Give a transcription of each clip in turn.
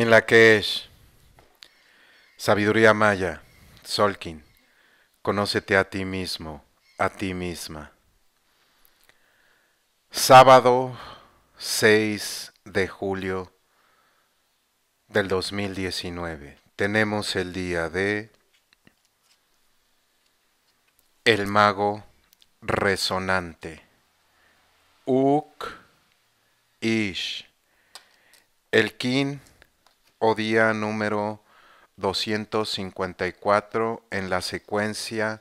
en la que es sabiduría maya, Solkin, conócete a ti mismo, a ti misma. Sábado 6 de julio del 2019. Tenemos el día de El mago resonante. Uk Ish. El kin o día número 254 en la secuencia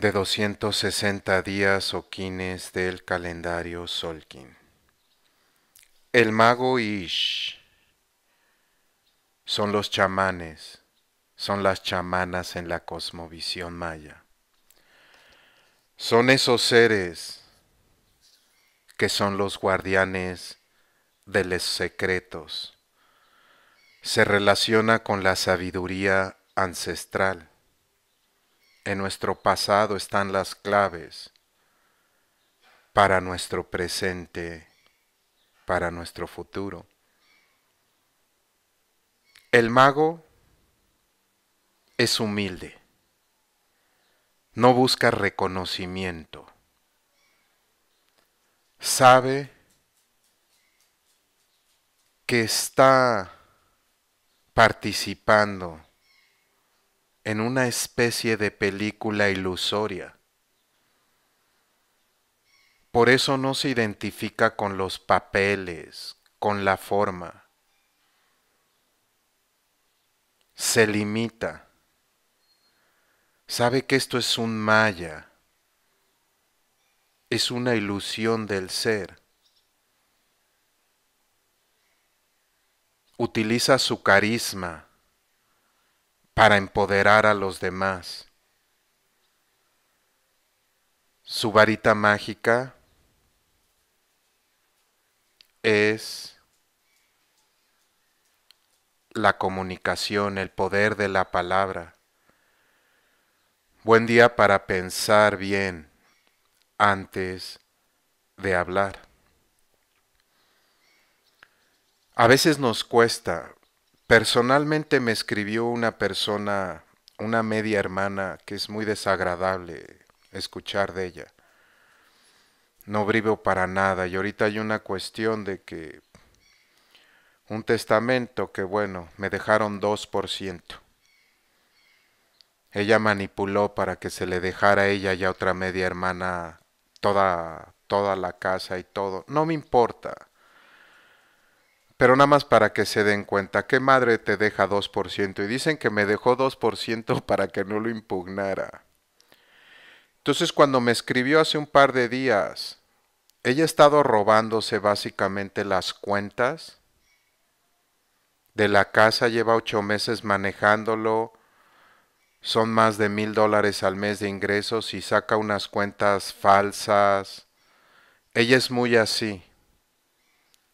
de 260 días o quines del calendario Solkin. El mago Ish son los chamanes, son las chamanas en la cosmovisión maya. Son esos seres que son los guardianes de los secretos se relaciona con la sabiduría ancestral. En nuestro pasado están las claves para nuestro presente, para nuestro futuro. El mago es humilde, no busca reconocimiento, sabe que está participando en una especie de película ilusoria. Por eso no se identifica con los papeles, con la forma. Se limita. Sabe que esto es un maya, es una ilusión del ser. utiliza su carisma para empoderar a los demás. Su varita mágica es la comunicación, el poder de la palabra. Buen día para pensar bien antes de hablar. A veces nos cuesta. Personalmente me escribió una persona, una media hermana, que es muy desagradable escuchar de ella. No vivo para nada y ahorita hay una cuestión de que un testamento que bueno, me dejaron 2%. Ella manipuló para que se le dejara a ella y a otra media hermana toda toda la casa y todo. No me importa. Pero nada más para que se den cuenta, ¿qué madre te deja 2%? Y dicen que me dejó 2% para que no lo impugnara. Entonces cuando me escribió hace un par de días, ella ha estado robándose básicamente las cuentas de la casa, lleva ocho meses manejándolo, son más de mil dólares al mes de ingresos y saca unas cuentas falsas. Ella es muy así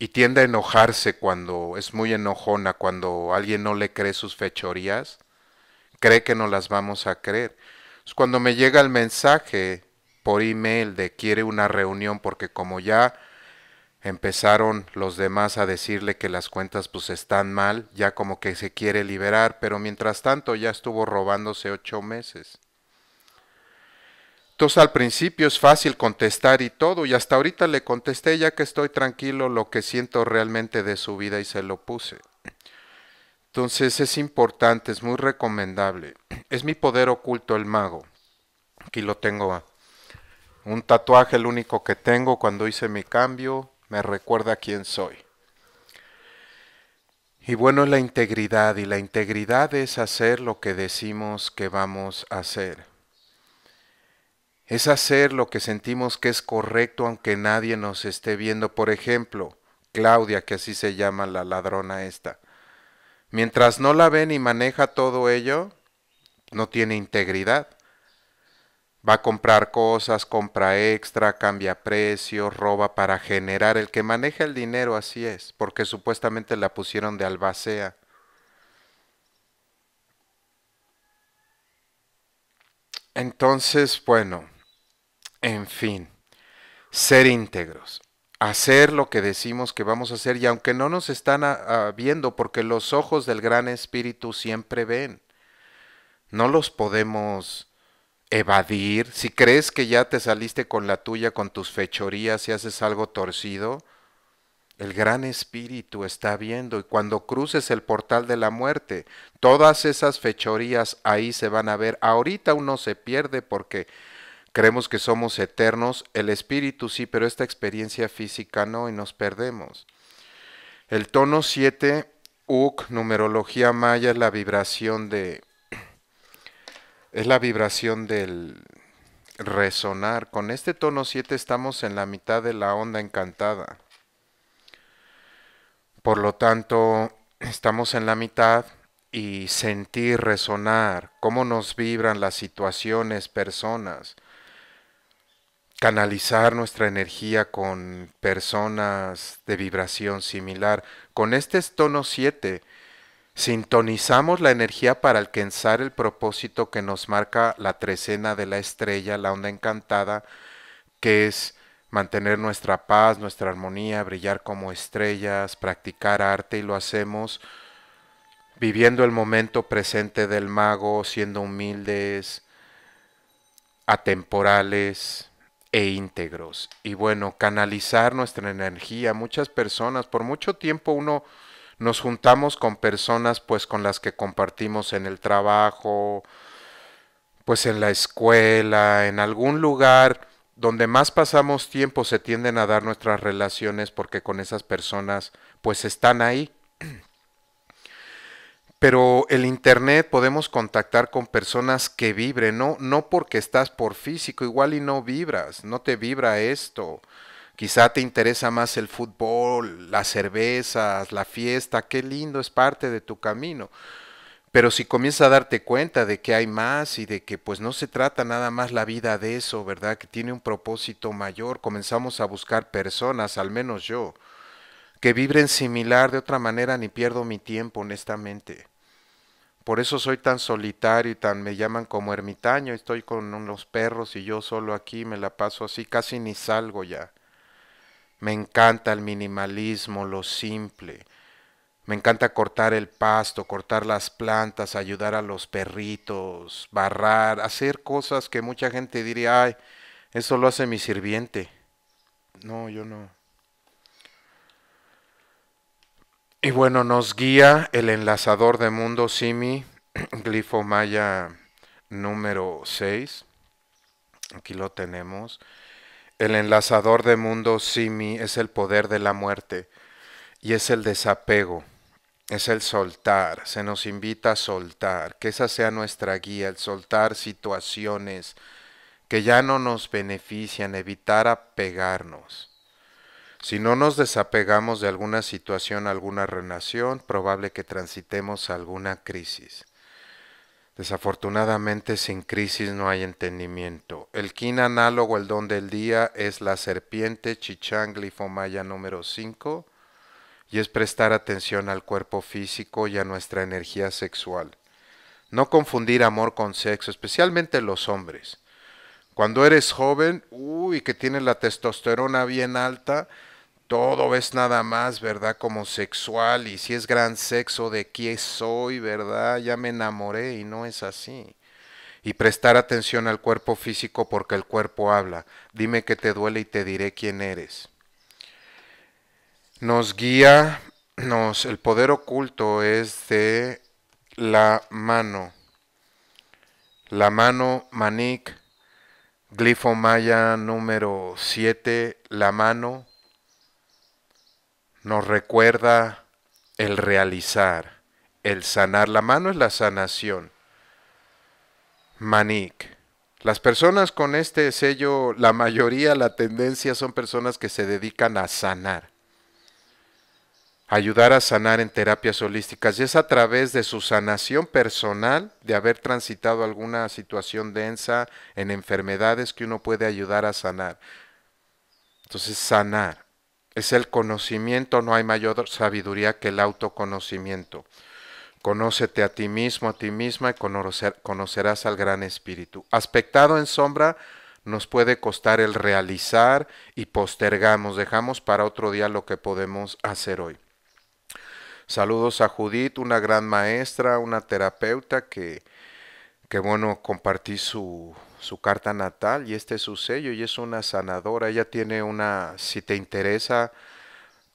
y tiende a enojarse cuando es muy enojona, cuando alguien no le cree sus fechorías, cree que no las vamos a creer. cuando me llega el mensaje por email de quiere una reunión, porque como ya empezaron los demás a decirle que las cuentas pues están mal, ya como que se quiere liberar, pero mientras tanto ya estuvo robándose ocho meses. Entonces al principio es fácil contestar y todo, y hasta ahorita le contesté ya que estoy tranquilo lo que siento realmente de su vida y se lo puse. Entonces es importante, es muy recomendable. Es mi poder oculto el mago. Aquí lo tengo. Ah, un tatuaje, el único que tengo cuando hice mi cambio, me recuerda quién soy. Y bueno, la integridad, y la integridad es hacer lo que decimos que vamos a hacer es hacer lo que sentimos que es correcto aunque nadie nos esté viendo. Por ejemplo, Claudia, que así se llama la ladrona esta. Mientras no la ven y maneja todo ello, no tiene integridad. Va a comprar cosas, compra extra, cambia precio, roba para generar. El que maneja el dinero así es, porque supuestamente la pusieron de albacea. Entonces, bueno, en fin, ser íntegros, hacer lo que decimos que vamos a hacer y aunque no nos están ah, ah, viendo porque los ojos del gran espíritu siempre ven, no los podemos evadir. Si crees que ya te saliste con la tuya, con tus fechorías y haces algo torcido, el gran espíritu está viendo y cuando cruces el portal de la muerte, todas esas fechorías ahí se van a ver. Ahorita uno se pierde porque Creemos que somos eternos, el espíritu sí, pero esta experiencia física no y nos perdemos. El tono 7, UC, numerología maya, es la vibración de es la vibración del resonar. Con este tono 7 estamos en la mitad de la onda encantada. Por lo tanto, estamos en la mitad y sentir resonar cómo nos vibran las situaciones, personas canalizar nuestra energía con personas de vibración similar. Con este tono 7 sintonizamos la energía para alcanzar el propósito que nos marca la trecena de la estrella, la onda encantada, que es mantener nuestra paz, nuestra armonía, brillar como estrellas, practicar arte y lo hacemos viviendo el momento presente del mago, siendo humildes, atemporales, e íntegros. Y bueno, canalizar nuestra energía. Muchas personas, por mucho tiempo uno nos juntamos con personas pues con las que compartimos en el trabajo, pues en la escuela, en algún lugar donde más pasamos tiempo se tienden a dar nuestras relaciones porque con esas personas pues están ahí. Pero el Internet podemos contactar con personas que vibren, ¿no? No porque estás por físico, igual y no vibras, no te vibra esto. Quizá te interesa más el fútbol, las cervezas, la fiesta, qué lindo, es parte de tu camino. Pero si comienzas a darte cuenta de que hay más y de que pues no se trata nada más la vida de eso, ¿verdad? Que tiene un propósito mayor, comenzamos a buscar personas, al menos yo, que vibren similar de otra manera, ni pierdo mi tiempo, honestamente. Por eso soy tan solitario y tan me llaman como ermitaño. Estoy con unos perros y yo solo aquí me la paso así, casi ni salgo ya. Me encanta el minimalismo, lo simple. Me encanta cortar el pasto, cortar las plantas, ayudar a los perritos, barrar, hacer cosas que mucha gente diría, ay, eso lo hace mi sirviente. No, yo no. Y bueno, nos guía el enlazador de mundo Simi, glifo maya número 6. Aquí lo tenemos. El enlazador de mundo Simi es el poder de la muerte y es el desapego, es el soltar. Se nos invita a soltar, que esa sea nuestra guía, el soltar situaciones que ya no nos benefician, evitar apegarnos. Si no nos desapegamos de alguna situación, alguna relación, probable que transitemos alguna crisis. Desafortunadamente sin crisis no hay entendimiento. El quin análogo, el don del día, es la serpiente Chichanglifomaya número 5 y es prestar atención al cuerpo físico y a nuestra energía sexual. No confundir amor con sexo, especialmente los hombres. Cuando eres joven, uy, que tienes la testosterona bien alta, todo es nada más, ¿verdad? Como sexual y si es gran sexo de quién soy, ¿verdad? Ya me enamoré y no es así. Y prestar atención al cuerpo físico porque el cuerpo habla. Dime que te duele y te diré quién eres. Nos guía, nos, el poder oculto es de la mano. La mano, Manik, glifo maya número 7, la mano nos recuerda el realizar, el sanar. La mano es la sanación. Manik. Las personas con este sello, la mayoría, la tendencia son personas que se dedican a sanar. Ayudar a sanar en terapias holísticas y es a través de su sanación personal, de haber transitado alguna situación densa en enfermedades que uno puede ayudar a sanar. Entonces, sanar es el conocimiento, no hay mayor sabiduría que el autoconocimiento. Conócete a ti mismo, a ti misma y conocerás al gran espíritu. Aspectado en sombra nos puede costar el realizar y postergamos, dejamos para otro día lo que podemos hacer hoy. Saludos a Judith, una gran maestra, una terapeuta que, que bueno, compartí su, su carta natal y este es su sello y es una sanadora. Ella tiene una, si te interesa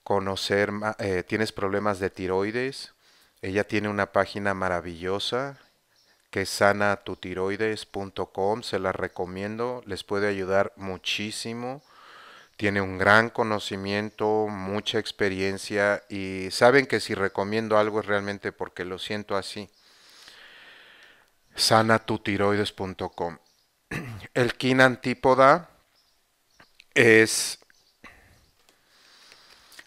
conocer, eh, tienes problemas de tiroides, ella tiene una página maravillosa que es sanatutiroides.com, se la recomiendo, les puede ayudar muchísimo. Tiene un gran conocimiento, mucha experiencia y saben que si recomiendo algo es realmente porque lo siento así sanatutiroides.com. el kin antípoda es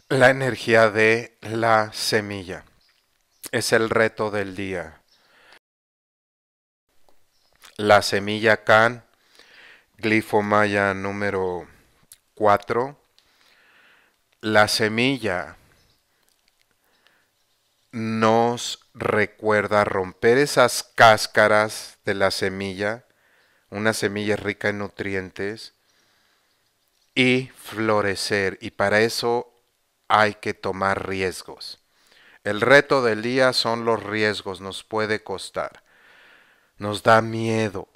la energía de la semilla. Es el reto del día. La semilla can, glifo maya número 4. La semilla nos recuerda romper esas cáscaras de la semilla una semilla rica en nutrientes y florecer. Y para eso hay que tomar riesgos. El reto del día son los riesgos, nos puede costar. Nos da miedo.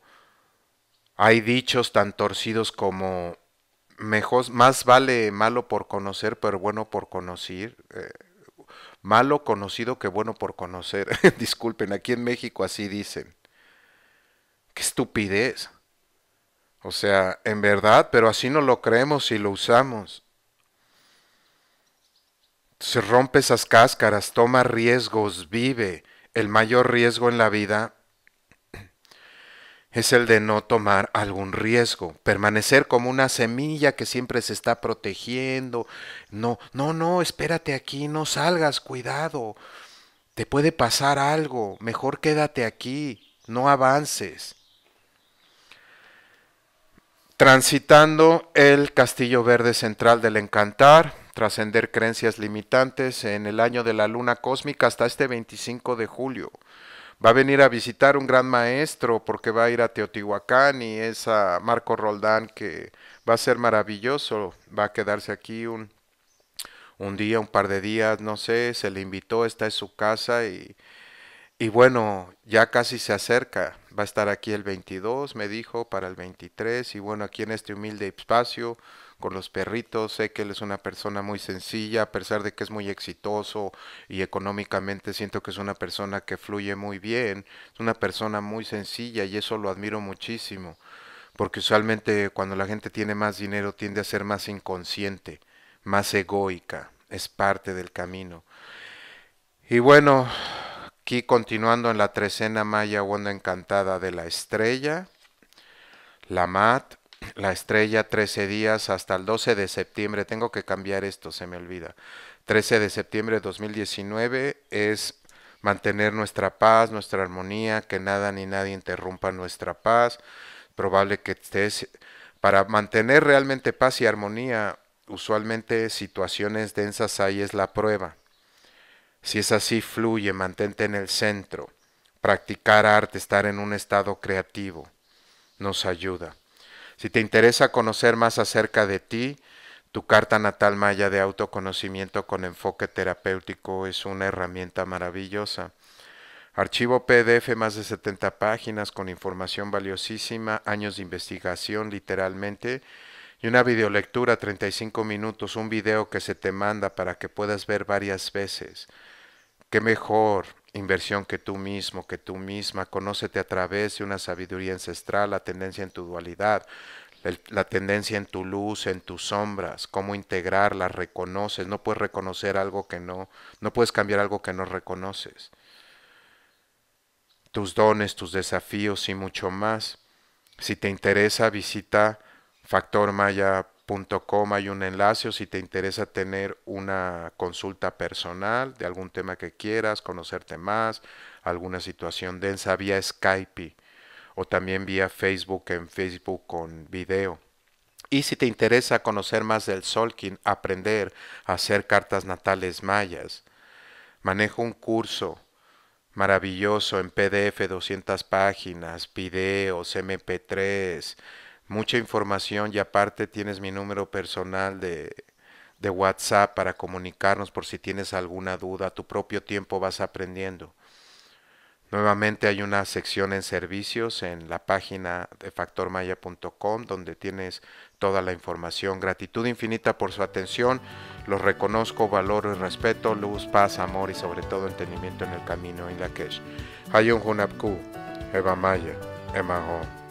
Hay dichos tan torcidos como mejor, más vale malo por conocer, pero bueno por conocer. Eh, malo conocido que bueno por conocer. Disculpen, aquí en México así dicen. Qué estupidez. O sea, en verdad, pero así no lo creemos y lo usamos. Se rompe esas cáscaras, toma riesgos, vive. El mayor riesgo en la vida es el de no tomar algún riesgo, permanecer como una semilla que siempre se está protegiendo. No, no, no, espérate aquí, no salgas, cuidado. Te puede pasar algo, mejor quédate aquí, no avances. Transitando el Castillo Verde Central del Encantar, trascender creencias limitantes en el año de la luna cósmica hasta este 25 de julio. Va a venir a visitar un gran maestro porque va a ir a Teotihuacán y es a Marco Roldán que va a ser maravilloso. Va a quedarse aquí un, día, un par de días, no sé, se le invitó, esta es su casa y, y bueno, ya casi se acerca va a estar aquí el 22, me dijo, para el 23. Y bueno, aquí en este humilde espacio, con los perritos, sé que él es una persona muy sencilla, a pesar de que es muy exitoso y económicamente siento que es una persona que fluye muy bien, es una persona muy sencilla y eso lo admiro muchísimo, porque usualmente cuando la gente tiene más dinero tiende a ser más inconsciente, más egoica, es parte del camino. Y bueno, Aquí continuando en la trecena maya onda encantada de la estrella, la mat, la estrella 13 días hasta el 12 de septiembre. Tengo que cambiar esto, se me olvida. 13 de septiembre de 2019 es mantener nuestra paz, nuestra armonía, que nada ni nadie interrumpa nuestra paz. Probable que estés para mantener realmente paz y armonía, usualmente situaciones densas ahí es la prueba. Si es así, fluye, mantente en el centro. Practicar arte, estar en un estado creativo, nos ayuda. Si te interesa conocer más acerca de ti, tu carta natal maya de autoconocimiento con enfoque terapéutico es una herramienta maravillosa. Archivo PDF más de 70 páginas con información valiosísima, años de investigación literalmente y una videolectura 35 minutos, un video que se te manda para que puedas ver varias veces. Qué mejor inversión que tú mismo, que tú misma, conócete a través de una sabiduría ancestral, la tendencia en tu dualidad, la tendencia en tu luz, en tus sombras, cómo integrarlas, reconoces, no puedes reconocer algo que no, no puedes cambiar algo que no reconoces. Tus dones, tus desafíos y mucho más. Si te interesa, visita Factor Maya hay un enlace si te interesa tener una consulta personal de algún tema que quieras, conocerte más, alguna situación densa vía Skype o también vía Facebook en Facebook con video. Y si te interesa conocer más del Solkin, aprender a hacer cartas natales mayas, manejo un curso maravilloso en PDF 200 páginas, videos, MP3, mucha información y aparte tienes mi número personal de, WhatsApp para comunicarnos por si tienes alguna duda. tu propio tiempo vas aprendiendo. Nuevamente hay una sección en servicios en la página de factormaya.com donde tienes toda la información. Gratitud infinita por su atención. Los reconozco, valoro y respeto. Luz, paz, amor y sobre todo entendimiento en el camino en la Hay un Hunapku, Eva Maya, Emma